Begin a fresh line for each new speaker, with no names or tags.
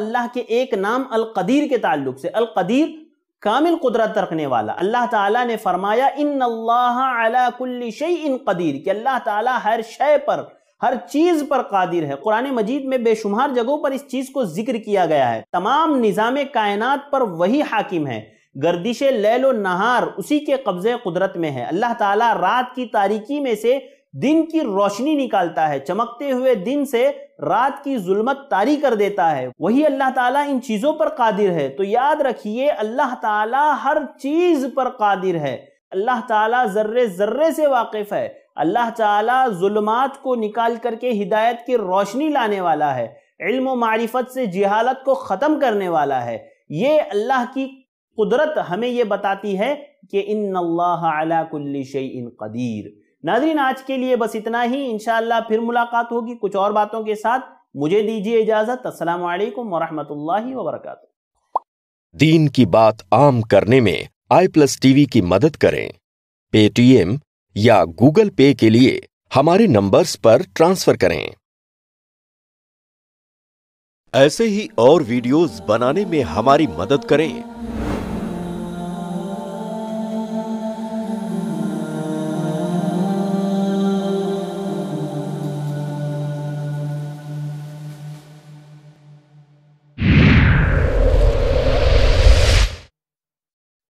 अल्लाह के एक नाम अलकदीर के ताल्लुक से अलकदीर कामिल कुदरत रखने वाला अल्लाह ताला ने फरमाया इन अल्लाह अला कुल्ली शई इन कदीर कि अल्लाह ताला हर शय पर हर चीज पर कादिर है कुरान मजीद में बेशुमार जगहों पर इस चीज को जिक्र किया गया है तमाम निज़ाम कायनात पर वही हाकिम है गर्दिश लैलो नहार उसी के कब्जे कुदरत में है अल्लाह ताला रात की तारीकी में से दिन की रोशनी निकालता है चमकते हुए दिन से रात की जुलमत तारी कर देता है वही अल्लाह ताला इन चीज़ों पर कादिर है तो याद रखिए अल्लाह ताला हर चीज़ पर कादिर है अल्लाह ताला जर्रे जर्रे से वाकिफ़ है अल्लाह ताला जुलमात को निकाल करके हिदायत की रोशनी लाने वाला है इल्म मारिफत से जिहालत को ख़त्म करने वाला है ये अल्लाह की कुदरत हमें ये बताती है कि इन अल्लाह अला कुल्ली शई इन कदीर नाजरीन आज के लिए बस इतना ही इनशाला फिर मुलाकात होगी कुछ और बातों के साथ मुझे दीजिए इजाजत असल वरहमल वबरक
दीन की बात आम करने में आई प्लस टीवी
की मदद करें पेटीएम या गूगल पे के लिए हमारे नंबर्स पर ट्रांसफर करें ऐसे ही और
वीडियोस बनाने में हमारी मदद करें